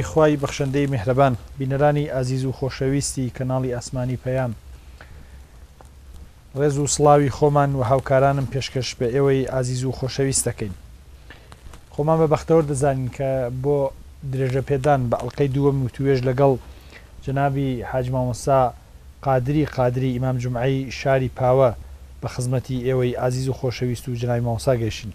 بەڕێی خی بەخشندەی میهرەبان بینەرانی ئازیز و خۆشەویستی کەناڵی ئاسمانی پەیام ڕێز و سڵاوی خۆمان و هاوکارانم پێشکەش بە ئێوەی ئازیز و خۆشەویستەکەین خۆمان بە بەختەوە دەزانین کە بۆ درێژە پێدان بە ئەڵلقەی دووەم و توێژ لەگەڵ جنابی حاجمامۆسا قادری قادری ئیمام جمعایی شاری پاوە بە خزمەتی ئێوەی ئازیز و خۆشەویست و جنای ماوسا گەشتین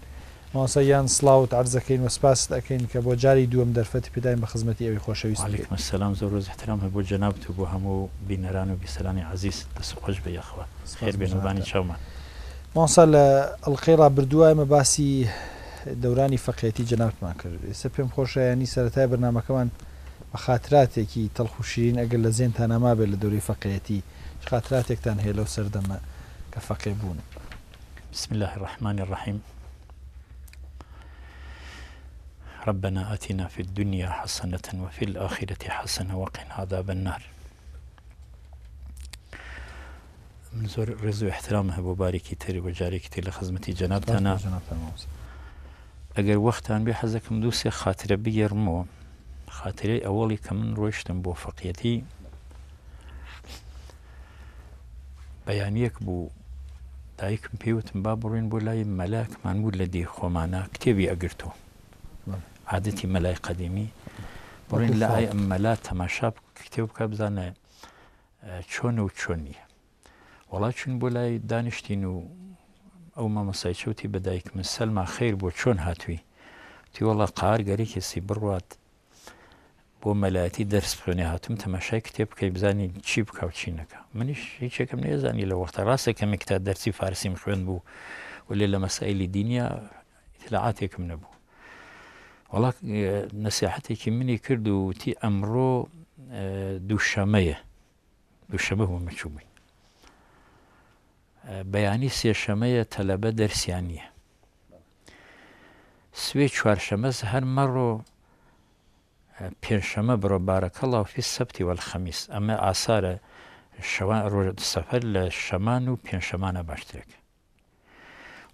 ماسە یان سلااوت عرزەکەین وە سپاس ئەەکەین کە بۆ جاری دووەم دەرفەتی پێدایم بە خزمەتی ئەوی خۆشەویست سلام زۆر زحترام هە بۆ جەنابت و بۆ هەموو بینەران و بیسەلانی عزیز دەست خۆش بە یەخەوە خێر بێنبانی چاومان ماسا لە ئەلقیڕا بردوایمە باسی دەورانی فەقێتی جەنابتمان کرد ئێستا پێم خۆشیانی سەتای بەنامەکەمان بە خااتاتێکی تەلخوشیرین ئەگەر لە زێن تانەما بێت لە دوری فەقێتی خااتاتێکتان هێ لەو سەردەمە کە فەقێ بوون بسم الله الرحمن الرحیم ربنا آتنا في الدنيا حسنة وفي الآخرة حسنة وقنا عذاب النار من زور رزو احترامها بباركي تري وجاريك تري لخزمتي جنابتنا اگر وقتان بي حزكم دوسي خاطرة بيرمو خاطرة اولي كمن روشتم بوفقيتي بەیانەک بو دایکم پێوتم با بڕێن بۆ لای من بوو لە دی خۆمانە کتێبی ئەگرتو عادەتی مەلای قەدیمی بڕین لە ئای ئەم مەلا تەماشا کتێب بکە بزانێ چۆن و چۆن نیە وڵا چون بۆ لای دانیشتین و ئەو مامەسای چوتی بەدایک من سەلما خیر بۆ چۆن هاتووی تی وەڵە قار گەرێکێسی بڕوات بۆ مەلایەتی دەرس بخوێنێ هاتم تەماشای کتێب بکەی بزانین چی بکاو چی نەکە منیش هیچێکم نێزانی لە وەختە ڕاستە کەمێک تا دەرسی فارسیم خوێن بوو و لێ لە مەسائللی دینیا اطلاعاتێکم نەبوو وڵا نەسیحەتێکی منی کرد و تی ئەمڕۆ دووشەمەیە دووشەمە بۆ مەچوومی بەیانی سێشەمەیە تەلەبە دەرسیان نییە سوێ چوارشەمەز هەر مەڕۆ پێنجشەمە بڕۆ بارەکە لاوفی سەبتی وەلخەمیس ئەمە ئاسارە شەوان ڕۆژ سەفەر لە شەمان و پێنجشەمانە باشترێک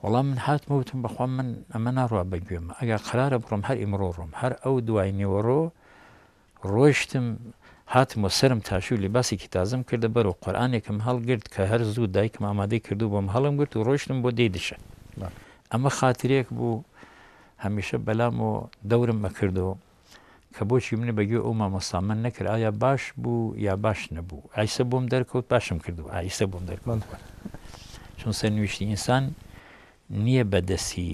وەڵام من هاتمە وتم بەخوا من ئەمە ناڕوا بەگوێمە ئەگە قرارە بڕۆم هەر ئیمرۆ ڕۆم هەر ئەو دوای نیوەڕۆ ڕۆیشتم هاتمە سرم تاشوو لیباسێکی تازم کردە بەر و قۆرانێکم هەڵگرت کە هەر زوو دایکم ئامادەی کردو بۆم هەڵم گرت و ڕۆشتم بۆ دێدشە ئەمە خااتێک بوو هەمیشە بەلام و دەورم مەکردو کە بۆچی منە بەگوێ ئەو مامۆستامە نەکرد ئایا باش بوو یا باش نەبوو ئایسە بۆم دەرکەوت باشم کردو ئایسە بۆم دەرکەوت چون سەر نوشتی ئینسان نییە بەدەسی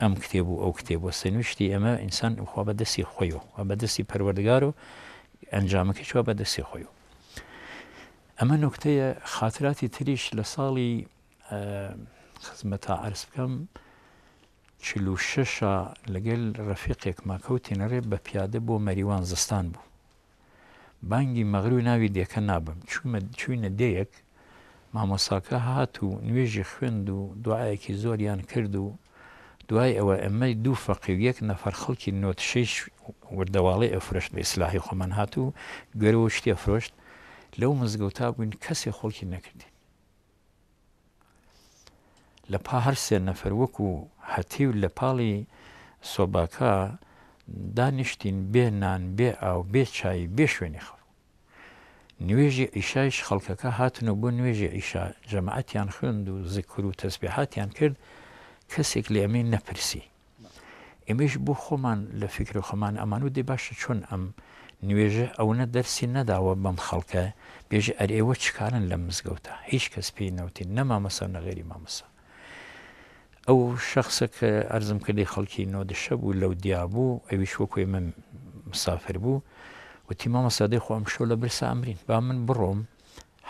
ئەم کتێب و ئەو کتێب وە سنوشتی ئەمە ئینسان وخوا بەدەستی خۆیەوە و بەدەستی پەروەردگار و ئەنجامەکەیوە بەدەستی خۆی و ئەمە نوکتەیە خاطراتی تریش لە ساڵی خزمە تا عرس بکەم چلو شش لەگەل ڕەفیقێک ماکەوتینەڕێ بە پیادە بۆ مەریوان زستان بوو بانگی مەغری و ناوی دێکە نابم چوینە دەیەک مامۆساکە هات و نوێژی خوێند و دوایەکی زۆریان کرد و دوای ئەوە ئەمەی دوو فەقی یەک نەفەر خەڵکی نۆتشش وردەواڵی ئەفرشت بە ئیسلاحی خۆمان هات و گەرەوە شتی ئەفرۆشت لەو مزگەوتا بووین کەسێ خۆڵکی نەکردی لە پا هەر سێ نەفەر وەکو هەتی و لە پاڵی سۆباکە دانیشتین بێ نان بێ ئاو بێ چای بێ شوێنی خەڵ نوێژی ئیشایش خەڵکەکە هاتن و بۆ نوێژی ئیشا جەماعەتیان خوند و زیکر و تەسببیحاتیان کرد کەسێک لە ئەمین نەپرسی ئێمەش بۆ خۆمان لە فکر و خۆمان ئەمان و دێ باشە چۆن ئەم نوێژە ئەوەنە دەرسی نەداوە بەم خەڵکە بێژە ئەرێوە چکارن لە مزگەوتە هیچ کەس پێی نەوتی نەما مەسە نەغێری مامەسە ئەو شخصە کە ئەرزم کردی خەڵکی نۆدەشە بوو لەو دیابوو ئەویش وەکوێ من مسافر بوو وتی مامە سادەی خۆم شۆ لە برسا ئەمرین با من بڕۆم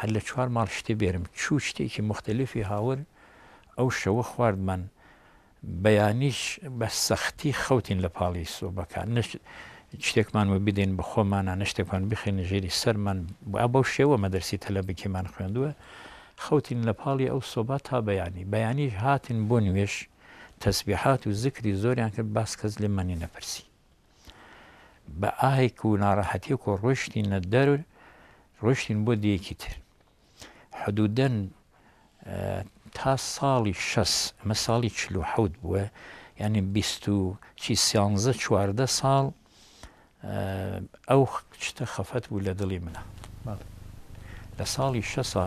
هەر لە چوار ماڵ شتێ بێرم چوو شتێکی مختلفی هاور ئەو شەوە خواردمان بەیانیش بە سەختی خەوتین لە پاڵی سۆبەکان نشت شتێکمان و بدەین بە خۆمانە نشتێکمان بخێنە ژێری سەرمان بەو شێوە مەدەرسی تەلەبکیمان خوێندووە خەوتین لە پاڵی ئەو سۆبا تا بەیانی بەیانیش هاتین بۆ نوێش تەسببیحات و زکری زۆریان کرد باس کەس لێ منی نەپرسی بە ئاهێک و ناڕەحەتی کۆ ڕۆشتین نە دەر ڕۆشتین بۆ دیەکی تر حدودەن تا ساڵی شەس مە ساڵی چلو حەوت بووە یعنی بیست و چی سیانزە چواردە ساڵ ئەو شتە خەفەت بوو لە دڵی منە لە ساڵی شەسا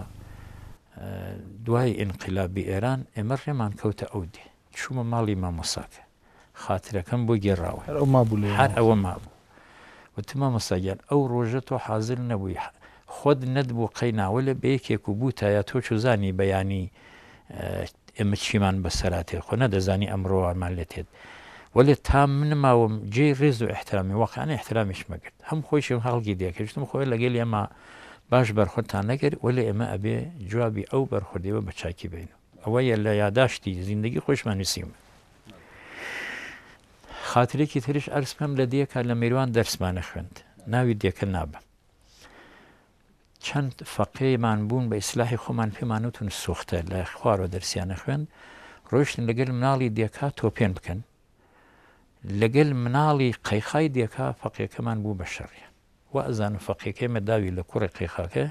دوای ئینقلابی ئێران ئێمە ڕێمان کەوتە ئەو دێ چوومە ماڵی مامۆساکە خاترەکەم بۆ گێڕاوە هەر ئەوە ما بوو وتمە مەسەگەر ئەو ڕۆژە تۆ حاضر نەبووی خۆت نەتبوو قەیناوە لە بەیەکێک و بوو تایە تۆ چوزانی بەیانی ئێمە چیمان بەسەراتێ خۆ نەدەزانی ئەمڕۆوانمان لێتێت وەێ تا منماوم جێ ڕێز و احترامی وەقانە احترامیش مەگرت هەم خۆشیم هەڵگی دێکشتم خۆی لەگەل ئێمە باش بەرخۆتان نەگەر وەلێ ئێمە ئەبێ جوابی ئەو بەرخوردەوە بەچاکی بین ئەوە یە لە یاداشتی زیندگی خۆشمان نووسیمە خاترێکی تریش ئەرسپەم لە دیەکە لە میروان دەرسمانە خوێند ناوی دیەکە نابم چەند فەقەیمان بوون بە ئیسلاحی خۆمان پێمانوتون سوختە لە خوارۆ دەرسیانە خوێند ڕۆشتن لەگەل مناڵی دیەکە تۆ پێن بکەن لەگەل مناڵی قەیخای دیەکە فەقیەکەمان بوو بە شەڕە و ئەزان فەقیەکەی مەداوی لە کوڕی قیخاکە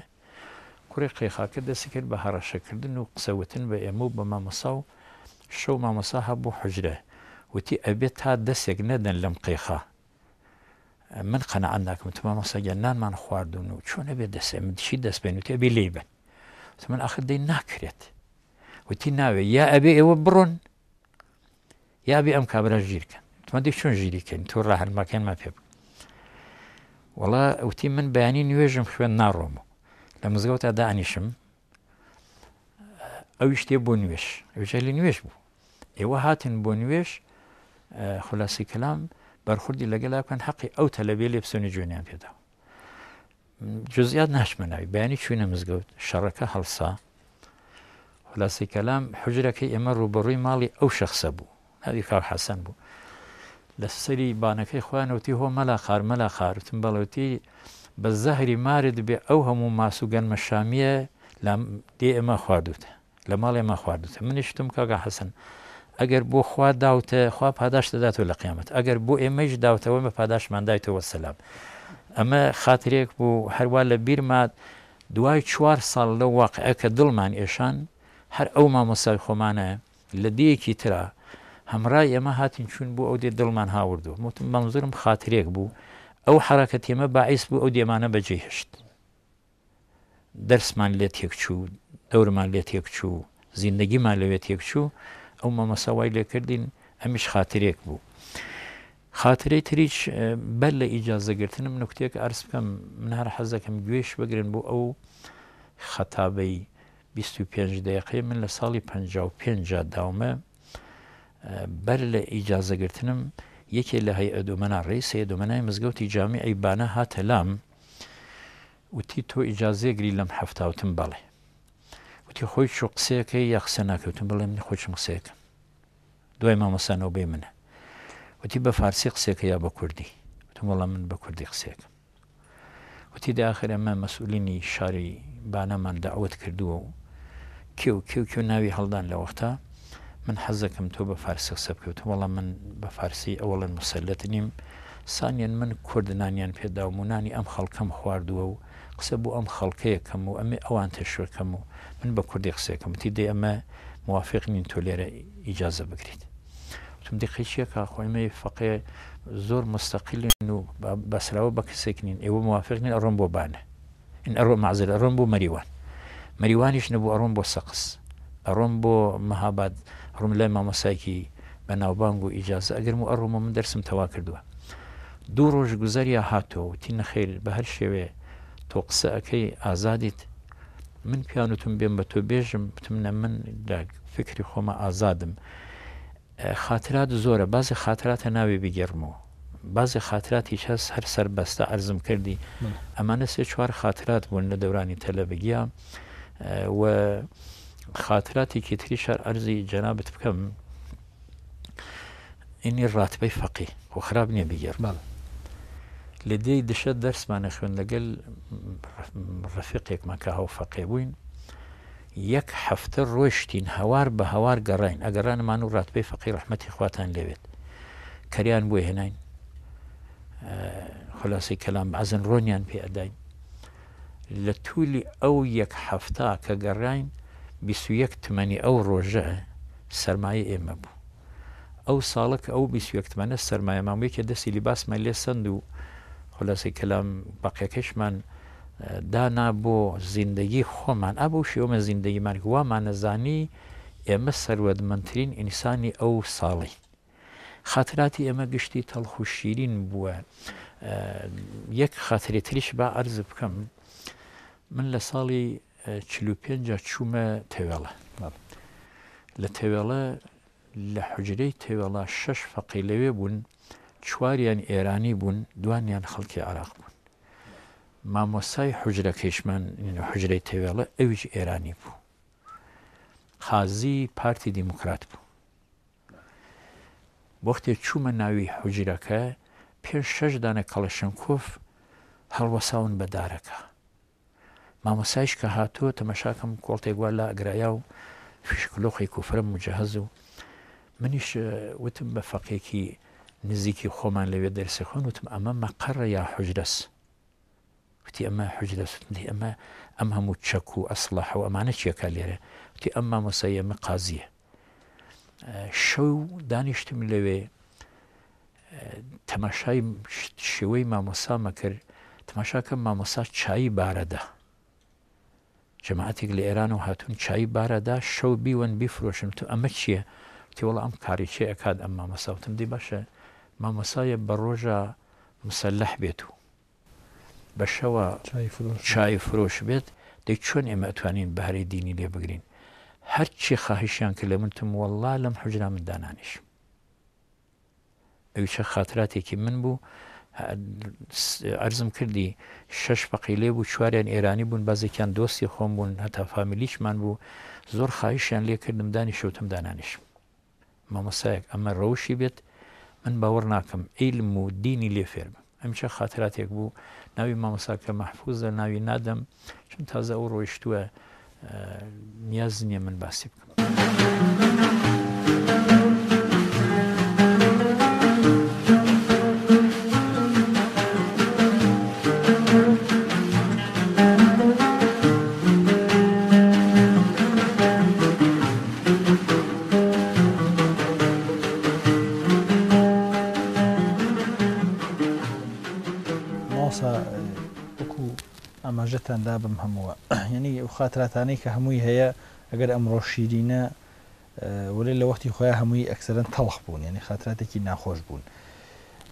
کوڕی قیخاکە دەسی کرد بە هەڕەشەکردن و قسەوتن بە ئێمە و بە مامەسا و شەو مامەسا هەبوو حجرە وتی ئەبێت تا دەسێک نەدەن لەم قیخە من قەنەعەت ناکەم تمە مەسەگە نانمان خواردون و چۆنە بێ دەسێ منشی دەست بێن وتی ئەبێ لی بن من ئاخر دەی ناکرێت وتی ناوێ یا ئەبێ ئێوە بڕۆن یا بێ ئەم کابرا ژیرکەن تمەدی چۆن ژیریکەین تۆ ڕاهرمەکەنمە پێ بکە وڵا ئەوتی من بەیانی نوێژم خوێن ناڕۆم و لە مزگەوتە دانیشم ئەوی شتێ بۆ نوێش وژەلی نوێش بوو ئێوە هاتن بۆ نوێش خلاصی کلام بەرخوردی لەگەلا بکەن حەقی ئەو تەلەبێ لێ بسونی جوێنیان پێدا جزئات ناشمەناوی بەیانی چوینە مزگەوت شەڕەکە هەڵسا خلاصی کەلام حجرەکەی ئێمە ڕوبڕووی ماڵی ئەو شخصە بوو هەوی کار حەسەن بوو لە سەری بانەکەی خوانەوتی هۆ مەلا خار مەلا خارتم بەڵەوتی بە زەهری مارد بێ ئەو هەموو ماسوگەنمە شامیە دێ ئێمە خواردوتە لە ماڵ ئێمە خواردوتە منیشتم کاگا حەسەن ئەگەر بۆ خوا داوتە خوا پاداش دەداتەوە لە قیامەت ئەگەر بۆ ئێمەش داوتەوە مە پاداشماندایتەوە سەسلام ئەمە خااترێک بوو هەروە لە بیرمات دوای چوار ساڵ لە واقعە کە دڵمان ئێشان هەر ئەو مامۆسای خۆمانە لە دیەکی ترا هەمڕای ئێمە هاتین چوون بوو ئەو دێ دڵمان هاوردوو متم مەمزرم خااترێک بوو ئەو حرەکە تێمە باعیس بوو ئەو دێمانە بەجێ هشت دەرسمان لێ تێک چوو دەورمان لێ تێک چوو زیندگیمان لەوێ تێک چوو ئەو مەمەسەوای لێکردین ئەمیش خاترێک بوو. خاترەی تریچ بەر لە ئیجازەگرتنم نکتێک ئەرز بکەم من هەر حەزەکەم گوێش بگرن بۆ ئەو خەتابەی 25 دقیقی من لە ساڵی 55 داومە بەر لە ئیجازەگرتنم یەکێ لە هەیە دۆمەنا ڕێسێ دۆمەنای مزگەوتی جامی ئەیبانە هاتە لام وتی تۆ ئیجازێگری لەم هەفتاوتم بەڵێ وەختی خۆی شو قسەکەی یا قسە ناکەوتم بڵێ منی خۆشم قسەیەکە دوای مامەسانەوە بێ منە وتی بە فارسی قسێکە یا بە کوردی وتم وەڵام من بە کوردی قسێکم وتی داخرە مە مەسولینی شاری بانەمان داوت کردووە و کێ و کێو کێو ناوی هەڵدان لە وەختا من حەزەکەم تۆ بە فارسی قسە بکەوت وەڵام من بە فارسی ئەوڵەن مسللت نیم سانیان من کوردنانیان پێدا و مونانی ئەم خەڵکەم خواردووە و قسە بۆ ئەم خەڵکەیەکەم و ئەمێ ئەوان تەشوەکەم و من بە کوردی قسێکم تی دێ ئەمە موافق نین تۆ لێرە ئیجازە بگریت تم دقیشیەکە خۆیمەی فەقێ زۆر مستەقلن و بەسراوە بە کەسێک نین ئێوە موافقنین ئەڕۆم بۆ بانە ئین ئەڕۆ مازل ئەڕۆم بۆ مەریوان مەریوانیش نەبوو ئەڕۆم بۆ سەقس ئەڕۆم بۆ مەهاباد ڕوم لای مامۆسایکی بەناوبانگ و ئیجازە ئەگەرم و ئەڕۆمە من دەرسم تەوا کردووە دوو ڕۆژ گوزاریا هاتۆ و تی نەخیر بە هەر شێوەیە تۆ قسەکەی ئازادیت من پیانوتم بێم بە تۆ بێژم بتمە من فکری خۆمە ئازادم خاطرات زۆرە بازی خاطراتە ناوی بگەرمەوە بازی خاطرات هیچ هەست هەر سەربەستە ئەرزم کردی ئەمانە سێ چوار خاطرات بوون لە دەورانی تەلەبگیا و خاطراتێکی تری شار ئەرزی جەنابەت بکەم ئینی ڕاتبەی فەقی و خراپ نییە بگەرمە لە دێی دشە دەرسمانە خوێن لەگەل ڕفقێکمان کە هەو فەقێ بووین یەک هەفتە ڕۆشتین هەوار بە هەوار گەڕین ئەگەرانمان و ڕاتبەی فەقی ڕحمەتی خواتان لەوێت کەریان بۆی هێناین خلاصی کەلام بەعزن ڕۆنیان پێ ئەداین لە تولی ئەو یەک هەفتا کە گەڕین بیسوەک تمەنی ئەو ڕۆژە سەرمایە ئێمە بوو ئەو ساڵک ئەو بیسوەکتمەە سەرمایە ماموویەکە دەستی لیباسمە لێ سند و خلاصی کلام بەقیەکەشمان دانا بۆ زیندگی خۆمان ئەبوو شێوەمە زیندگیمان وامانەزانی ئێمە سەروەدمەندترین ئینسانی ئەو ساڵی خاتراتی ئێمە گشتی تەڵخ و شیرین بووە یەک خاترێتریش با ئەرز بکەم من لە ساڵی چلو پێنج چوومە تێوێڵە لە تێوێڵە لە حجرەی تێوێڵە شەش فەقی لەوێ بوون چواریان ئێرانی بوون دوانیان خەڵکی عراق بوون مامۆسای حوجرە کێشمان حوجرەی تەوێڵە ئەویش ئێرانی بوو قازی پارتی دیموکرات بوو وەختێ چوومە ناوی حوجرەکە پێش شەش دانە کەڵەشنکۆف هەڵوەساون بەدارەکە مامۆسایش کە هاتووە تەمەشاکەم کۆڵتێکگووار لە ئەگرایا و فشکلۆخی کوفرە مجههز و منیش وتم بە فەقێکی نزیکی خۆمان لەوێ دەرسە خۆن وتم ئەمە مەقەڕە یا حجرەس وتی ئەمە حجرەس وتنی ئەمە ئەم هەموو چەک و ئەسڵاح و ئەمانە چیەکە لێرە وتی ئەمما مەسەیەمە قازیە شەو دانیشتم لەوێ تەماشای شێوەی مامۆسا مەکرد تەماشاکەم مامۆسا چایی بارەدا جەماعاتێک لە ئێران و هاتون چای بارەدا شەو بیوەن بیفرۆشم تو ئەمە چییە؟ تێوەڵ ئەم کاریچێ ئەکات ئەم مامەساوتم دی باشە مامەسایە بە ڕۆژە مسلح بێت و بە شەوە چای فرۆش بێت دەی چۆن ئێمە ئەتوانین بەهرەی دینی لێ بگرین هەرچی خاهشیان کرد لە منتم وەڵا لەم حجرا من دانانیش ئەوچە خااتاتێکی من بوو ئەرزم کردی شش بەقی لێ بوو چواریان ئێرانی بوون بازێکیان دۆستی خۆم بوون هەتا فامیلیشمان بوو زۆر خاهشیان لێکردم دانی شوتم دانانیش مامەسایەک ئەمە ڕەوشی بێت من باوەڕ ناکەم ئیلم و دینی لێفێرمە ئەمچە خااتراتێک بوو ناوی مامەساکە مەحفوزە ناوی نادەم چون تازە ئەو ڕۆیشتووە نیاز نییە من باسی بکەم. خاطراتاندا بم هەمووە یعنی ئەو خاطراتانەی کە هەمووی هەیە ئەگەر ئەمڕۆ شیرینە وەێ لە وەختی خۆیان هەمووی ئەکسەرن تەڵخ بوون یعنی خاطراتێکی ناخۆش بوون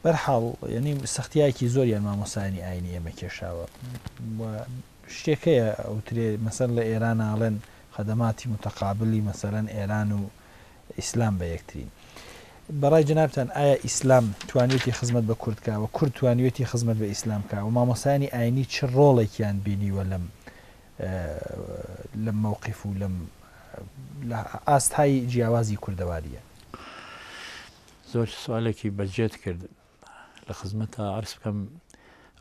بەرحاڵ یعنی سەختیایکی زۆریان مامۆسانی ئاینی ئێمە کێشاوە شتێکەیە ئەوترێ مەسەر لە ئێران ئاڵێن خەدەماتی متەقابلی مەسەرەن ئێران و ئیسلام بە یەکترین بەڕای جنابان ئایا ئیسلام توانێتی خزمەت بە کوردکەوە کورد توانێتی خزمەت بە ئیسلام کا و مامۆسانی ئاینی چ ڕۆڵێکیان بینیوە لەم لەم مووقف و لەم ئاستایی جیاوازی کوردەواریە زۆر سوالێکی بەجێت کرد لە خزمەتە عرس بکەم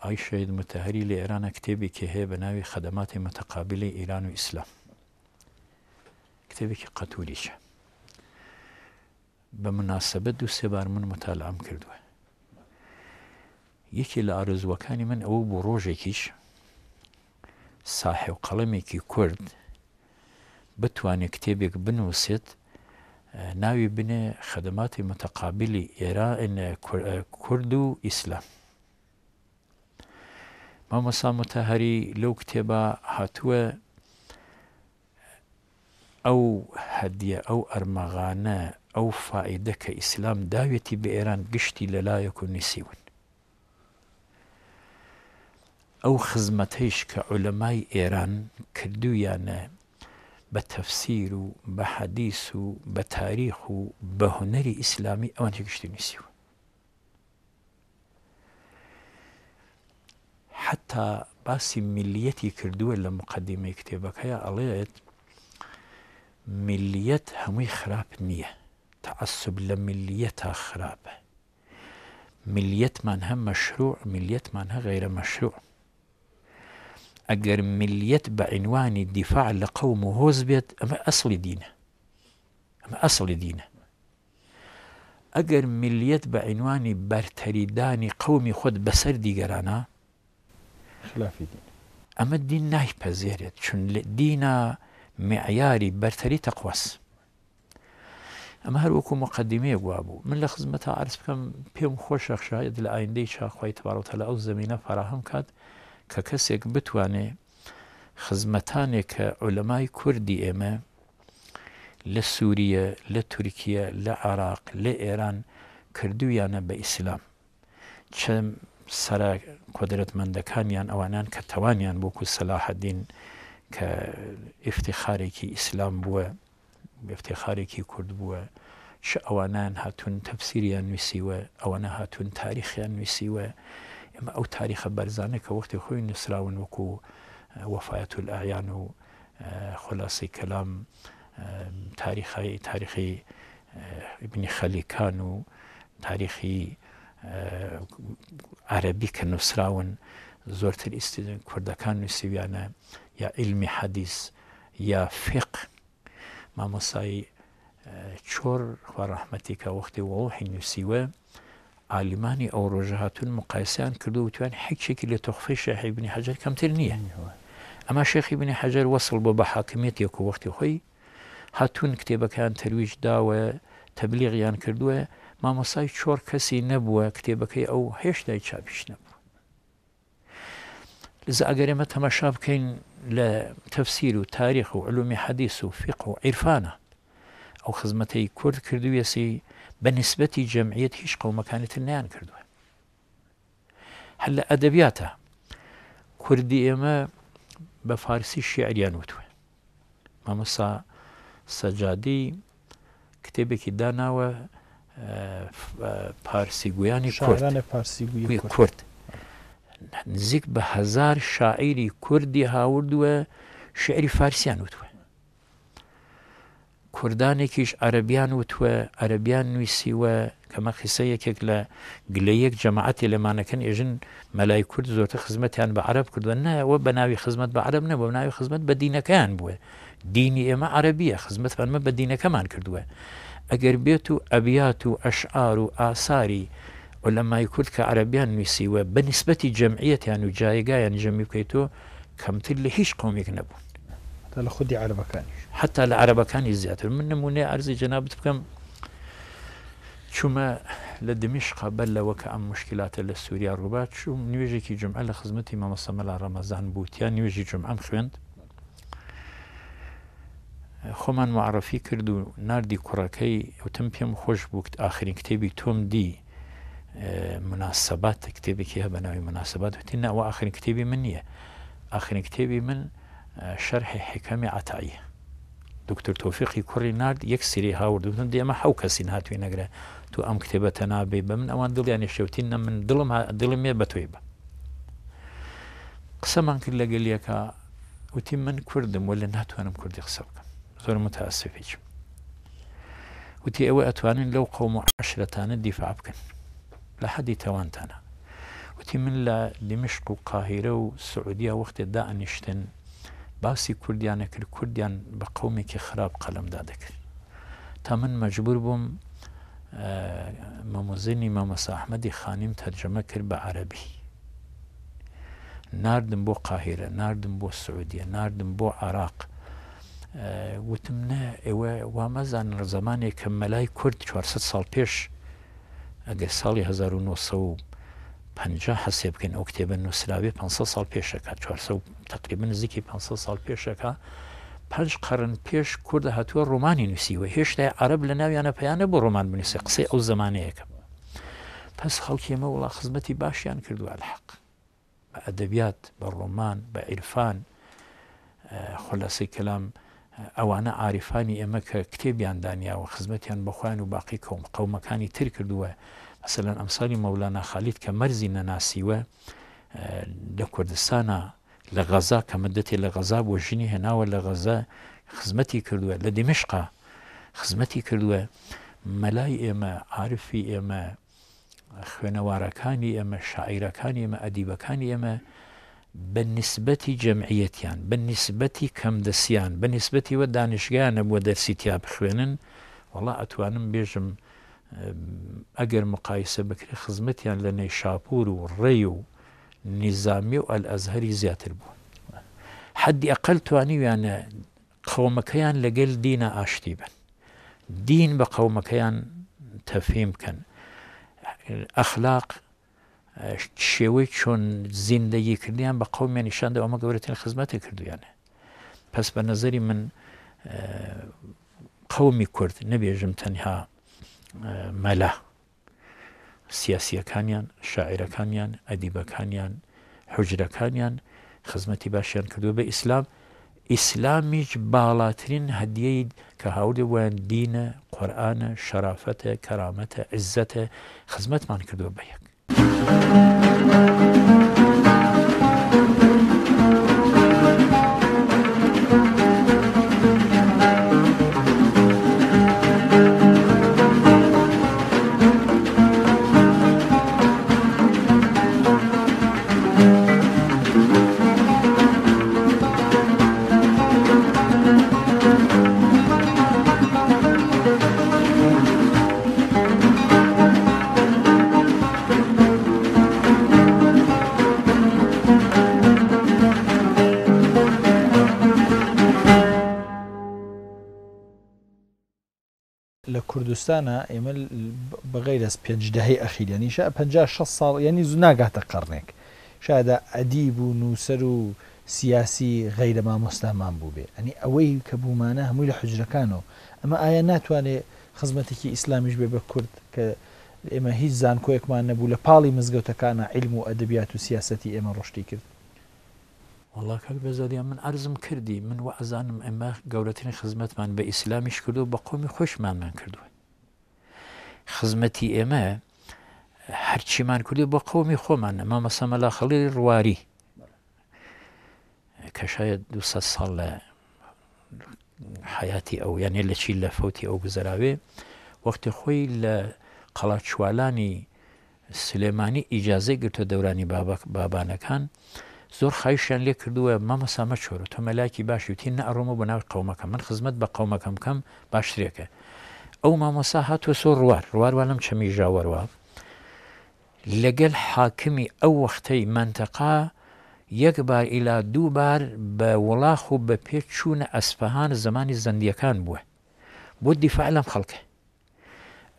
ئای شید متەهری لە ئێرانە کتێبێکی هەیە بە ناوی خەدەماتی متەقابلی ئیران و ئیسلام کتێبێکی قەتوریشە بە مناسبەت دو سێبار من متالام کردووە یەکی لە ئارزوەکانی من ئەوە بۆ ڕۆژێکیش ساحێ و قەڵەمێکی کورد بتوانێت کتێبێک بنووسێت ناوی بنێ خدمماتی متەقابلی ئێرا کورد و ئیسلام مامەسا متەهری لەو کتێبە هاتووە ئەو هەدیە ئەو ئەرمەغانە ئەو فائدە کە ئیسلام داوێتی بە ئێران گشتی لەلایەک و نسیون ئەو خزمەتەیش کە عولەمای ئێران کردویانە بە تەفسیر و بە حەدیس و بە تاریخ و بە هوەری ئیسلامی ئەوان گشتی نووسیوە حتا باسی میلیەتی کردووە لە مقدمەی کتێبەکەیە ئەڵێت میلیەت هەمووی خراپ نییە تعصب لمليتها خرابة مليت منها مشروع مليت منها غير مشروع أجر مليت بعنوان الدفاع لقوم لە أما أصل دينه أما أصل دينه أجر مليت بعنوان دینە ئەگەر خود بە عینوانی خلاف قەومی اما الدين دیگەرانە ئەمە دین نایپەزێرێت چون دینە معیاری بەرتەری ئەمە هەروەکو مقدمەیە گوابوو من لە خزمەت تا ئارس بکەم پێم خۆشەخشاید لە ئایندەی چاخوای تبارەتە لە ئەو زمینە فراهم کات کە کەسێک بتوانێ خزمەتانێک کە ئۆلەمای کوردی ئێمە لە سووریە لە تورکیا لە عراق لە ئێران کردویانە بە ئیسلام چەم سەرا کۆدرەتمەندەکانیان ئەوانان کە تەوانیان بۆکو سەلاحدین کە ئفتیخارێکی ئیسلام بووە بەفتێخارێکی کورد بووە چ ئەوانان هاتوون تەفسیریان نووسیوە ئەوەنە هاتوون تاریخیان نووسیوە ئێمە ئەو تاریخە بەرزانە کە وەختی خۆی نووسراون وەکو وەفاەت و ئایان و خلاصی کەلام تاریخی تاریخی بنی خەلیکان و تاریخی عربی کە نووسراون زۆرتر ئیستی کوردەکان نووسویانە یا علمی حەدیث یا فق مامۆسایی چۆر خوارەحمەتیکە وەختی وەڵ حینوسیوە علیمانی ئەو ڕۆژە هاتون مقایسیان کردو وتوان حیکێکی لە تۆخفی شەحی بنی حەجر کەمتر نییە ئەما شێخی بنی حەجر وەصل بۆ بە حاکمیتێک و وەختی خۆی هاتون کتێبەکان تەرویش داوە تەبلیغیان کردووە مامۆسای چۆر کەسی نەبووە کتێبەکەی ئەو هێشتای چاپیش نەبوو لذا اگر ما تماشا بکن لتفسير و تاريخ و علوم حديث و فقه او خزمتي كرد كردو سي بالنسبة جمعية هش قوم كانت النيان كردو هلا ادبياته كردي ما بفارسي الشعر يانوتو ما مصا سجادي كتبك داناوة آه، آه، فارسي قوياني كرد شعران فارسي قوياني كرد نزیک بە هزار شاعری کوردی هاوردووە شعری فارسیان وتوە کوردانێکیش عەربیان وتوە عەربیان نوویسیوە کەمە خیسە یەکێک لە گلەیەک جەماعەتی لەمانەکەن ئێژن مەلای کورد زۆرتە خزمەتیان بە عرب کردوە نەوە بە ناوی خزمەت بە عرب نە بۆ ناوی خزمەت بە دینەکەیان بووە دینی ئێمە عەربیە خزمەتمەمە بە دینەکەمان کردووە ئەگەر بێت و ئەبیات و ئەشعار و ئاساری ولما يكون كعربيان نسيوا بالنسبة جمعية يعني جايقة يعني جمعي كيتو كم تلي هيش قوم يكنبو حتى لخدي عربة كانش حتى العربة كان يزيات من نموني أرزي جناب تبكم شما لدمشق بل وكا أم مشكلات لسوريا الروبات شو نيجي كي جمعة لخزمتي ماما صمال رمضان بوتيا يعني نيجي جمعة مخوينت خمان معرفي كردو ناردي كراكي وتم خوش بوكت آخرين كتابي توم دي مناسبات کتێبێکی هە بەناوی مناسبات وتی ناوە آخرین کتێبی من نییە آخرین کتێبی من شەرحی حکەمی عتاایی دکتور تۆفیقی کوڕی نرد یەک سری هاوردوتن دێمە حو کەسین هاتووی نەگرە تو ئەم کتێبە تەنابێ بە من ئەوان دڵیان شێوتین نە من دڵم دڵمێ بە توێ بە قسەمان کرد لە گەلیەکە وتی من کوردم و لە ناتوانم کوردی قسە بکەم زۆر متاسفێکم وتی ئەوە ئەتوانین لەو قوم و عشرەتانە دیفاع بکەن لە حەدی تەوانتانە وتی من لە دمشق و قاهیرە و سعودیا وەختێ دانیشتن باسی کوردیانە کرد کوردیان بە قومێکی خراپ قەلمدا دەکرد تا من مەجبور بووم مەموزنی مەمەساحمەدی خانیم تەرجەمە کرد بە عەربی نردم بۆ قاهیرە نردم بۆ سعودیە نردم بۆ عراق وتم نە ئێوە وامەزان ڕزەمانێک کە مەلای کورد 400 ساڵ پێش ئەگە ساڵی 1950 حەسێ بکەن ئەو کتێبە نووسراوی 500 سال پێشەکە 400 تقریبن نزیکی 500 سال پێشەکە پنج قەرن پێش کووردە هاتووە ڕۆمانی نووسیوە هێشتا عرب لە ناویانە پەیانە بۆ ڕۆمان بنووسێ قسەی ئەو زمانەیەەکە پس خەڵکیێمە وڵا خزمەتی باشیان کردووە الحق بە ئەدەبیات بە ڕۆمان بە عیرفان خلاصی کلام ئەوانە ئاریفانی ئێمە کە کتێبیان دانیاوە خزمەتیان بخوایان و باقی کۆم قەومەکانی تر کردووە ئەسەلەن ئەمسای مەولانا خالیت کە مەرزی نەناسیوە لە کوردستانە لە غەزا کە مدەتی لە غەزا بۆ ژنی هێناوە لە غەزە خزمەتی کردووە لە دمشقا خزمەتی کردووە مەلای ئێمە عرفی ئێمە خوێنەوارەکانی ئێمە شاعیرەکانی ئێمە ئەدیبەکانی ئێمە بالنسبة جمعيتيان بالنسبة كم دسيان بالنسبة ودانشقان أبو درسي تياب خوينن والله أتوانم بيجم ئەتوانم مقايسة بكري خزمتيان لني شابور وريو نظامي والأزهري زيات البو حد أقل تواني يعني ئەزهری زیاتر لقل دينا أشتيبا دين قەومەکەیان لەگەل تفهيم كان أخلاق شێوەی چۆن زیندەیی کردیان بە قومێن نیشاندا ئەمە گەورەترین خزمەتی کردویانە پس بە نظری من قومی کورد نەبێژم تەنها مەلا سیاسیەکانیان شاعیرەکانیان ئەدیبەکانیان حوجرەکانیان خزمەتی باشیان کردو بە ئیسلام ئیسلامیش باڵاترین هەدیەی کە هاوری ویان دینە قورآانە شەرافەتە کەرامەتە عزەتە خزمەتمان کردو بە یەک Música کوردستانە ئێمە بەغیر لەس پێنجدەهی ئەخیل ینی ش 56 ساڵ سال زوناگاتە قڕنێک شادا ئەدی بوو نووسەر و سیاسی ما مامۆستامان بوو بێ ئەنی ئەوەی کە بوومانە هەمووی لە حجرەکانەوە ئەمە ئایا ناتوانێت خزمەتێکی ئیسلامیش بێ بە کورد کە ئێمە هیچ زانکۆیەکمان نەبوو لە پاڵی مزگەوتەکانە علم و ئەدەبیات و سیاستی اما ڕۆشتی کرد والله کاک بەزادیا من ئەرزم کردی من اما ئەمە گەورەترین من بە ئیسلامیش کردو خوش من من کردووە خزمەتی ئێمە هەرچیمان کوردی بۆ قومی خۆمان ئەمە مەسەمەلا خەڵی ڕواری کە شاید دو ساڵ لە حیاتی ئەو یانێ لە چی لە فوتی ئەو گزراوێ وەختی خۆی لە قەڵاچوالانی سلێمانی ئیجاازەی گرتە دەورانی بابانەکان زۆر خایشیان لێ کردووە مەمەسامە چۆرە تۆ مەلاکی باشی وتی نە ئەڕۆمە بۆ ناو قومەکە من خزمەت بە قومەکەم کەم باشترێکە ئەو مامۆسا هاتووە سۆ ڕوار ڕواروان لەم چەمی ژاوەروە لەگەل حاکمی ئەو وەختەی منتەقا یەک بار ئیلا دوو بار بە وڵاخ و بە پێ چوونە ئەسپەهان زمانی زەندیەکان بووە بۆ دیفاع لەم خەڵکە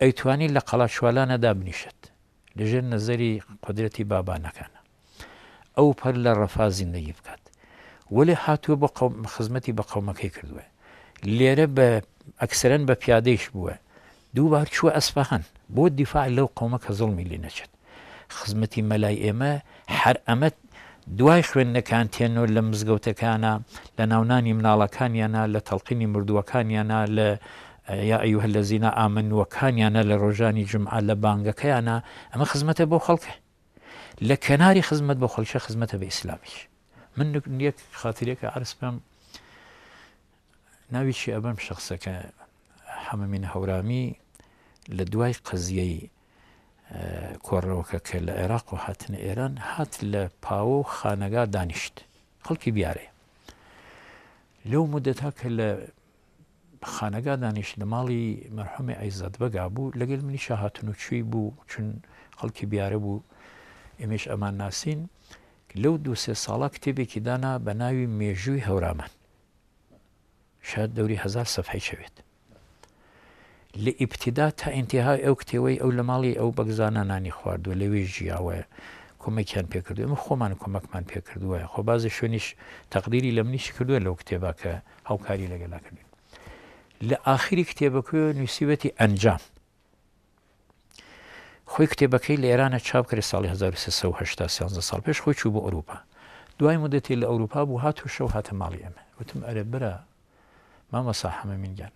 ئەیتوانی لە قەڵاشوالانەدا بنیشت لەژێر نەزەری قدرەتی بابانەکانە ئەو پەر لە ڕەفا زیندگی بکات وەێ هاتووە بۆ خزمەتی بە قەومەکەی کردووە لێرە بە ئەکسرەن بە پیادەیش بووە دووبار چووە ئەسپەهن بۆ دیفاع لەو قومە کە زڵ میلی نەچێت خزمەتی مەلای ئێمە هەر ئەمە دوای خوێندەکان تێنۆر لە مزگەوتەکانە لە ناونانی مناڵەکانیانە لە تەڵقینی مردووەکانیانە لە یا ئەوهە لە زینا ئامنوەکانیانە لە ڕۆژانی جمعە لە بانگەکەیانە ئەمە خزمەتە بۆ خەڵکە لە کەناری خزمەت بە خەڵکە خزمەتە بە ئیسلامیش من یەک خاتیرێکە ئەرسپم ناویشی ئەبەم شخصەکە حەمەمین هەورامی لە دوای قزیەی کۆڕەوەکە کە لە عێراق و هاتنە ئێران هات لە پاوە و خانەگا دانیشت خەڵکی بیارێ لەو مدەتا کە لە خانەگا دانیشت لە ماڵی مەرحومی ئەیزاد بەگا بوو لەگەل منی شاهاتن و چوی بوو چون خەڵکی بیارە بوو ئێمەش ئەمان ناسین لەو دو سێ ساڵە کتێبێکی دانا بە ناوی مێژووی هەورامان شار دەوری هزار سەفحی شەوێت لە ئیبتیدا تا ئینتیهای ئەو کتێوەی ئەو لە ماڵی ئەو بەگزانە نانی خواردووە لەوێ ژیاوەیە کۆمەکیان پێکردو ئمە خۆمان کۆمەکمان پێکردووە خۆ بازە شوێنیش تەقدیری لە منیش کردووە لەو کتێبا کە هەوکاری لەگەلا کردین لە ئاخری کتێبەکە نووسیبەتی ئەنجام خۆی کتێبەکەی لە ئێرانە چاپ کرد ساڵی 1970 سال پێش خۆی چوو بۆ ئەوروپا دوای مدەتی لە ئەوروپا بوو هاتو شەو هاتە ماڵی ئەمە وتم ئەرە برە مامەسا هەمە منگەن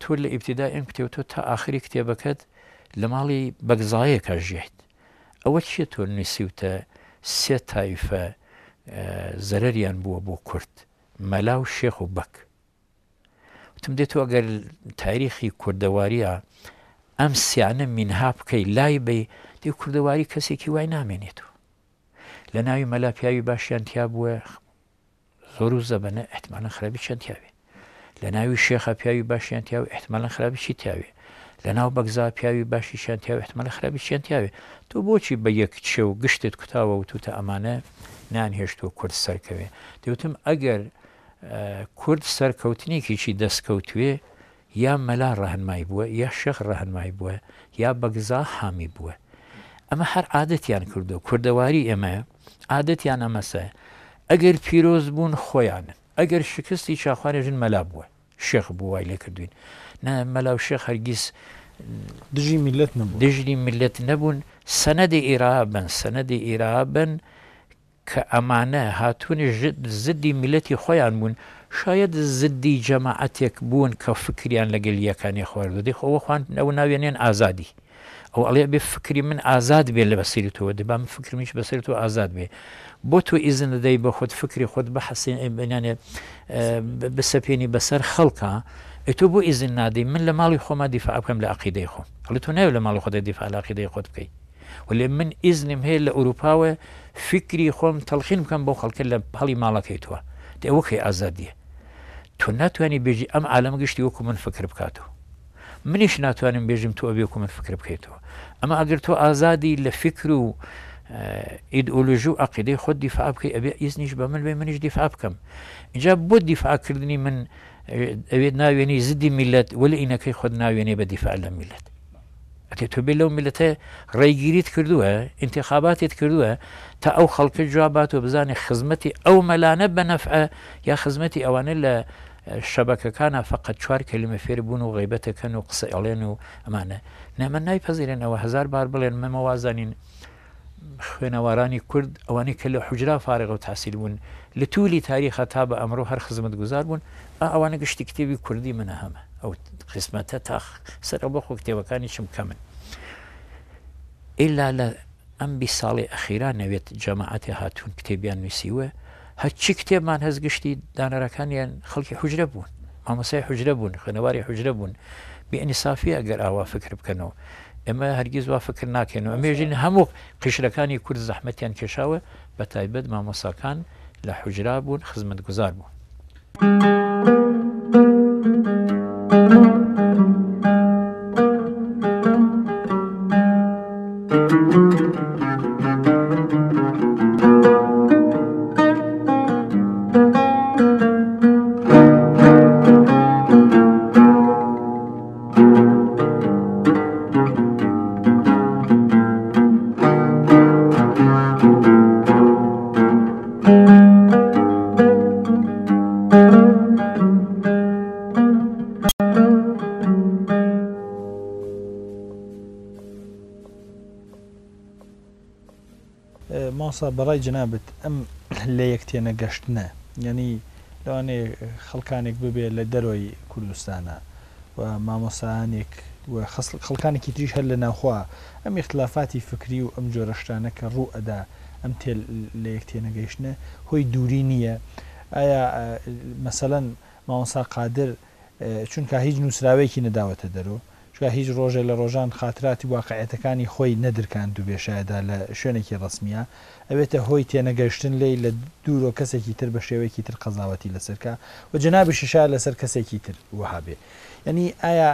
تۆ لە ئیبتیدا ئەم کتێب تۆ تا آخری کتێبەکەت لە ماڵی بەگزایەکە ژێت ئەوە چیە تۆ نووسیوتە سێ تایفە زەرریان بووە بۆ کورت مەلا و شێخ و بەک تم دێت تۆ ئەگەر تاریخی کوردەواریە ئەم سیانە مینها بکەی لای بی دی کوردەواری کەسێکی وای نامێنێتەوە لە ناوی مەلا پیاوی باشیان تیا بووە زۆر و زەبەنە ئەتمانە خراپی چەندیاوێ لە ناوی شێخە پیاوی باشیان تیاوی احتمالە خراپیشی تیاوێ لە ناو بەگزا پیاوی باشیشان تیاوی احتمالە خراپیشیان تیاوێ تۆ بۆچی بە یەک چێ و گشتت کوتاوە و توتە ئەمانە نانهێشت و کورد سەرکەوێ دەوتم ئەگەر کورد سەرکەوتنێکیی دەستکەوتوێ یا مەلا ڕەهنمای بووە یا شەخ ڕەهنمای بووە یا بەگزا حامی بووە ئەمە هەر عادەتیان کردو کوردەواری ئێمە عادەتیان ئەمەسە ئەگەر پیرۆز بوون خۆیانن ئەگەر شکستی چاخوارێژن مەلا بووە شێخ بوو وای لێ کردوین نا مەلاو شێخ هەرگیز دژی میلت نبوو دژلی میلت نەبوون سەنەدی ئێرابن سەنەدی ئێرابن کە ئەمانە هاتوونی زدی میلەتی خۆیان بوون شاید زدی جەماعەتێک بوون کە فکریان لەگەل یەکانی خواردی خۆوە خوان ئەو ناوێنێن ئازادی ئەو ئەڵێ بێ فکری من ئازاد بێ لە بەسیری تەوە دەبام فکرمیش بەسەر تۆ ئازاد بێ بۆ تۆ ئیزن دەی بە خۆت فکری خۆت بە حەسین بینانێ بسەپێنی بەسەر خەڵکە تۆ بۆ ئیزن نادەی من لە ماڵی خۆما دیفاع بکەم لە عقیدەی خۆم هەڵ تۆ ناو لە ماڵی خۆدا دیفاع لە عقیدەی خۆت بکەیت ولێ من ئیزنم هەیە لە ئەوروپاوە فکری خۆم تەلخین بکەم بۆ خەڵکە لە پاڵی ماڵەکەی توە دەوەکەی ئازادیە تۆ ناتوانانی بێژی ئەم عالم گشتی وەکو من فکر بکاتەوە منیش ناتوانم بێژم تۆ بێکو من فکر بکەیتەوە ئەمە ئەگەر تۆ ئازادی لە فکر و ئیدئولژی و عقیدەی خۆت دیفاع بکەی ئەبێ ئیسنیش بە من بێ منیش دیفاع بکەم اینجا بۆ دیفاعکردنی من ئەوێت ناوێنی زدی میلەت وەلی ئینەکەی خۆت ناوێنێ بە دیفاع لە میلەت ئەتێ تۆ بێ لەو میلەتە ڕێگیریت کردووە ئینتخاباتێت کردووە تا ئەو خەڵکە جوابات و بزانێ خزمەتی ئەو مەلانە بەنەفع یا خزمەتی ئەوانە لە شەبەکەکانە فقط چوار کلمە فێر بوون و غیبەتەکەن و قسە ئەڵێن و ئەمانە نەمە نای پەزیرێن ئەوە هزار بار بڵێن مەمە وازانین خوێنەوارانی کورد ئەوانەی کە لە حجرا فارغە و تاسییل بوون لە تولی تاریخە تا بە ئەمڕۆ هەر خزمەت گوزار بوون ئەوانە گشتی کتێبی کوردی منە هەمە ئەو قسمەتە تا سەر بۆ خۆ کتێبەکانی چم کەمن ئللا لە ئەم بی ساڵی ئەخیرا نەوێت جەماعەتی هاتوون کتێبیان نووسیوە هەچی کتێبمان هەز گشتی دانەرەکانیان خەڵکی حجرە بوون مامەسای حجرە بوون خوێنەواری حجرە بوون بئنیسافی ئەگەر ئاوا فکر بکەنەوە ئێمە هەرگیز وا فکر ناکەین و ئەمێژین هەموو قشرەکانی کورد زەحمەتیان کێشاوە بە تایبەت مامۆساکان لە حوجرا بوون خزمەت گوزار بوون. ئەسا بەڕای جنابێت ئەم لە یەکتێنە گەشتنە یعنی لەوانێ خەڵکانێک ببێ لە دەرۆی کوردستانە و مامۆسانێک خەڵکانێکی تریش هەر لە ناخوا ئەم اختلافاتی فکری و ئەم جۆرەشتانە کە ڕوو ئەدا ئەم تێل لە یەکتێنەگەیشتە هۆی دووری نییە ئایا مەسەەن ماوەسا قادر چونکە هیچ نووسراوێکی نەداوەتە دەرەوە کە هیچ ڕۆژێک لە ڕۆژان خاتراتی واقعەتەکانی خۆی نەدرکاند و بێشایدا لە شوێنێکی ڕسمیە ئەوێتە هۆی تێنەگەشتن لی لە دوورۆ کەسێکی تر بە شێوەیەکی تر قەزاوەتی لەسەرکە و جنابشیشا لەسەر کەسێکی تر وها بێ ینی ئایا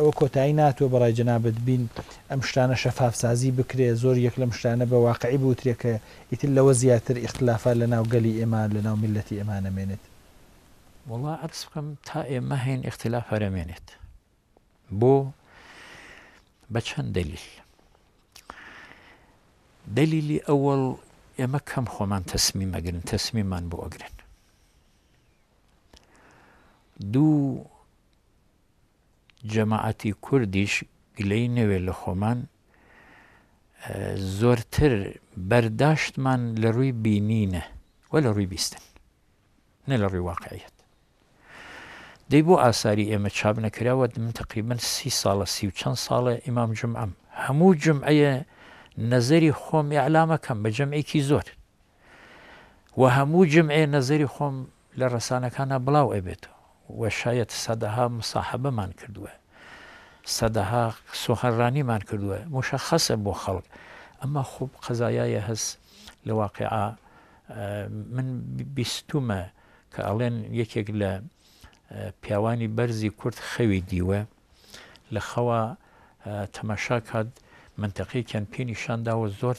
ئەوە کۆتایی ناتوە بەڕای جنابەت بین ئەم شتانە شەفافسازی بکرێ زۆر یەک لەم شتانە بە واقعی بوترێکە ئیتر لەوە زیاتر ئختلافە لە ناو گەلی ئێمان لە ناو میلەتی ئێمانەمێنێت وڵا عکس بکەم تا ئێمە هەین اختلاف هەرەمێنێت بۆ بە چەند دەلیل دەلیلی ئەوەڵ ئێمە کەم خۆمان تەسمی مەگرن تەسمیمان بۆ ئەگرن دوو جەماعەتی کوردیش گلەی نەوێت لە خۆمان زۆرتر بەرداشتمان لە ڕووی بینینە وە لە ڕووی بیستن نە لە ڕووی واقعیت دەی بۆ ئاساری ئێمە چاپ نەکراوە من تقریبن سی ساڵە سی و چەند ساڵە ئیمام جمعم هەموو جمعەیە نەزەری خۆم یعلامەکەم بە جەمعێکی زۆر و هەموو جمعێ نەزەری خۆم لە ڕسانەکانە بڵاو ئەبێت وە شاید سەدەها مساحبەمان کردووە سەدەها سوهەرڕانیمان کردووە موشە خەسە بۆ خەڵک ئەمە خوب قەزایایە هەست لە واقعا من بیستومە کە ئەڵێن یەکێک لە پیاوانی بەرزی کورت خەوی دیوە لە خەوە تەمەشا کات منتەقی کەمپینیشانداوە زۆر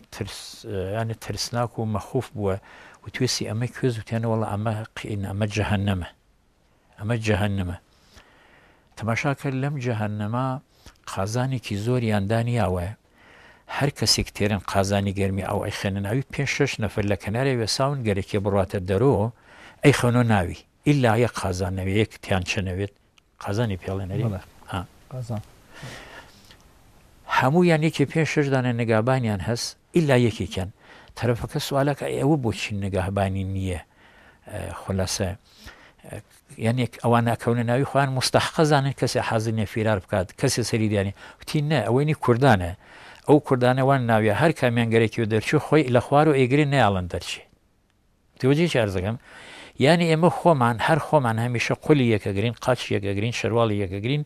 یانە ترسناک و مەخوف بووە و توێسی ئەمە کوێز وتێنەوەڵە ئەمە قین ئەمە جەهن نەمە ئەمە جەهن نەمە تەماشاکە لەم جەهنەما قازانێکی زۆر یاندانیاوە هەر کەسێک تێرن قازانی گەرمی ئەو ئەی خێنەناوی پێ شش نەفر لە کەناری وێساون گەرەێکی بڕاتە دەرەوە ئەی خەنۆ ناوی ئللا یەک قازانەوەیەک تیان چنەوێت قازانی پێڵێنەری هەموو یان یەکی پێ ششدانە نگابانیان هەست ئللا یەکێکیان تەرەفەکە سوالەکە ئێوە بۆچی نگەهبانی نییە خلەسە یعنی ئەوان ناکەونە ناوی خوان مستحقەزانن کەسی حەزیە فیرار بکات کەسی سەریدانی وتی نە ئەوەی کوردانە ئەو کوردانەوان ناویە هەر کامیانگەرێکی و دەرچوو خۆی لە خوار و ئێگری نەیاڵەن دەرچی توجی چارزەکەم یعنی ئێمە خۆمان هەر خۆمان هەمیشە قولی یەکەگرین قاچ یەکەگرین شەرواڵی یەکەگرین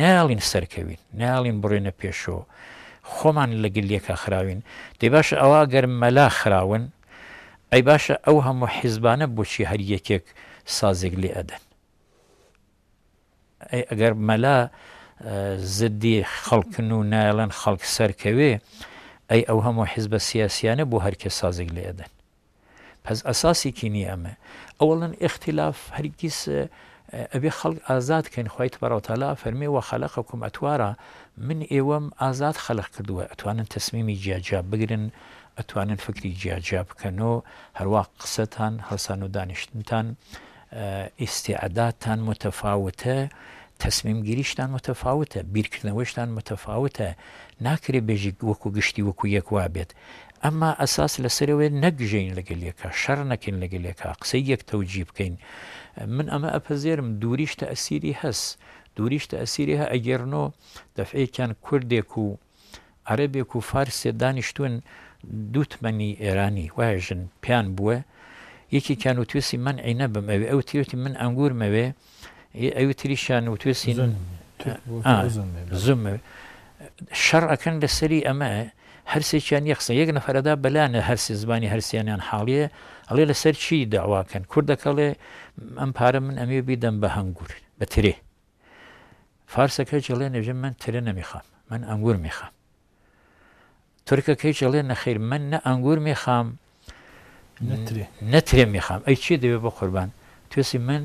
ناڵین سەرکەوین ناڵین بڕێنە پێشەوە خۆمان لە گلیەکە خراوین دەی باشە ئەوە گەرم مەلا خراون ئەی باشە ئەو هەموو حیزبانە بۆچی هەر یەکێک سازێک لێ ئەدەن ئەگەر مەلا زدی خەڵکن و نایڵەن خەڵک سەرکەوێ ئەی ئەو هەموو حیزبە سیاسیانە بۆ هەرکێ سازێک لێ ئەدەن پەس ئەساسێکی نییە ئەمە ئەوڵەن ئختیلاف هەرگیز ئەبێ خەڵک ئازاد کەین خیت بەڕوتالا فەرمی وە خەلق حکوومەتوارە من ئێوەم ئازاد خەلق کردووە ئەتوانن تەسمیمی جیاجا بگرن ئەتوانن فکری جیاجا بکەنەوە هەروە قسەتان هەسان و دانیشتنتان ئیسعداتان متەفاوتە تەسمیمگیریشتان متەفاوتە بیرکردنەوەشتان متەفاوتە ناکرێ بێژی وەکو گشتی وەکو یەکوا بێت ئەمما ئەساس لەسەرەوەی نەگژین لەگەلێکە شەر نەکەین لەگەلێکە قسەی یەک تەوجی بکەین من ئەمە ئەپەزێرم دووریشتە ئەسیری هەست دووریشتە ئەسیری هە ئەگەرنۆ دەفعیکیان کوردێک و عەرەبێک و فارسێ دانیشتون دوتمەنی ئێرانی وایژن پیان بووە یەکیان و تووسی من عینە بم ئەوێ ئەو تیوتی من ئەنگورمەوێ ئەو تریشان و تووسی زوم شەڕەکەن لەسەری ئەمە هەرسێکیان یەخسە یەک نەفەردا بەلانە هەرسی زبانی هەرسیانیان حاڵیە ئەڵێ لەسەر چی داواکەن کوردەکەڵێ ئەم پارە من ئەمێ بیدەم بە هەنگور بە ترێ فارسەکە جڵێ نێژە من ترە نەمیخام من ئەنگور میخام ترکەکەی جڵێ نەخیر من نە ئەنگور میخام نەترێ میخام ئەی چی دەوێ بە قوربان توێسی من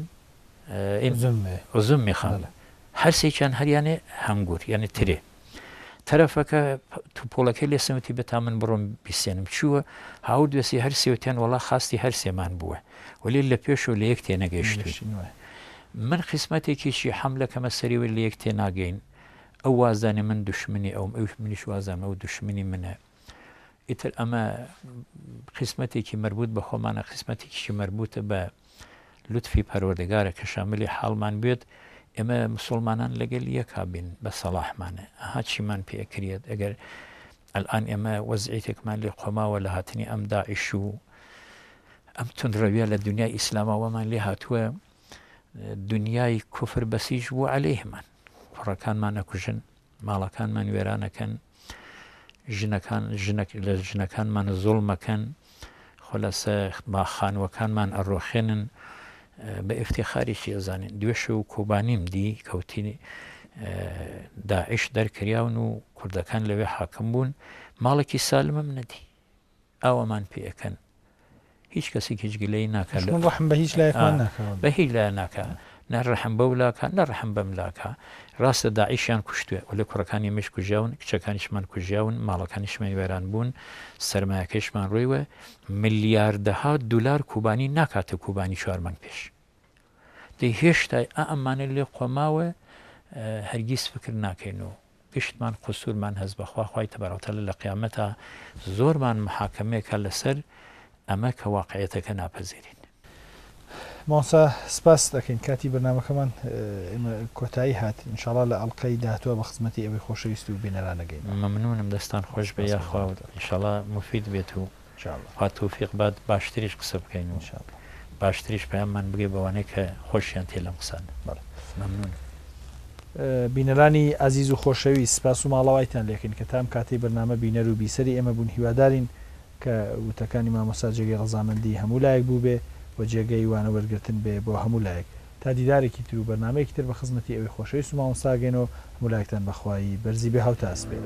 ئزم میخام هەرسێکیان هەریانێ هەنگور یعنی ترێ تەرەفەکە توپۆڵەکەی لێ سمتی بەتا من بڕۆم بیسێنم چووە هاو دوێسی هەر سێوتیان وڵا خاستی هەر سێمان بووە ولی لە پێش و لە یەک تێ نەگەیشتنوە من خسمەتێکیشی حملەکەمە سەریوە لە یەک تێ ناگەین ئەو وازانێ من دشمنی ئەو ئەو منیش وازانە ئەو دشمنی منە ئیتر ئەمە قسمەتێکی مربوط بە خۆمانە قسمەتێکیشی مربوطە بە لوتفی پەروەردەگارە کە شاملی حاڵمان بێت ئێمە مسلمانان لەگەل یەکا بین بە سەلاحمانە ئەها چیمان پێکرێت ئەگەر ئەلان ئێمە وەزعیتێکمان لێ قۆماوە لە هاتنی ئەم داعیش و ئەم تونندڕەویە لە دنیای ئیسلاماوەمان لێ هاتووە دنیای کوفر بەسیژ بوو عليهەیهمان کوڕەکانمان نەکوژن ماڵەکانمان وێرانەکەن ژنەکان لە ژنەکانمان زۆڵمەکەن خۆلەسە با خانوەکانمان ئەڕۆخێنن و بە ئفتیخارێکی ئەزانێت دوێش و کۆبانیم دی کەوتینی داعش دەرکراون و کوردەکان لەوێ حاکم بوون ماڵێکی سالمەم نەدی ئەوەمان پێەکەن هیچ کەسی هیچگلەی ناکە بە هیچ لای بە هیچ لای ناکە نەڕەحم بە ولاکە نەڕەحم بەم لاکە ڕاستە داعیشیان کوشتوێ لە کوڕەکانی مش کوژیاون کچەکانیشمان کوژیاون ماڵەکانیشمان وێران بوون سرمایەکەشمان ڕوویوە ملیاردەها دولار کوبانی ناکاتە کوبانی چوارمان پێش دی هێشتا ئەمانە لێ قۆماوە هەرگیز فکر ناکەین و گشتمان قسوورمان هەز بەخواخوای تەبارەتە لە قیامەتە زۆرمان محاکمێکە لەسەر ئەمە کە واقعەتەکە ناپەزیرین مۆسا سپاس دەکەین کاتی بەنامەکەمان ئمە کۆتایی هات انشاڵا لە ئەڵلقەی داهاتوە بە خزمەتی ئەوەی خۆشەویست و بینەرانەگەین مەمنونم دەستان خۆش بە یاخوا انشاڵا مفید بێت و هاتوفیق بعد باشتریش قسە بکەین انشاء باشتریش پێیانمان بگێ بەوانەیە کە خۆشیان تێ لەم قسانە مەمنون. بینەرانی ئازیز و خۆشەوی سپاس و ماڵەوەیتان لێکن کە تام کاتی بەنامە بینەر و بیسەری ئێمە بوون هیوادارین کە وتەکانی مامۆساجێکی ڕزانندی هەموو لایەک بوو بێ بۆ جێگەی وانە وەرگتن بێ بۆ هەموو لایەک تا دیدارێکی تر و بەنامەیەکی تر بە خزمەتی ئەوەی خۆشەوی سوماون ساگەن و مولایکتان بەخوایی بەرزی بێ هاوتاس بێت.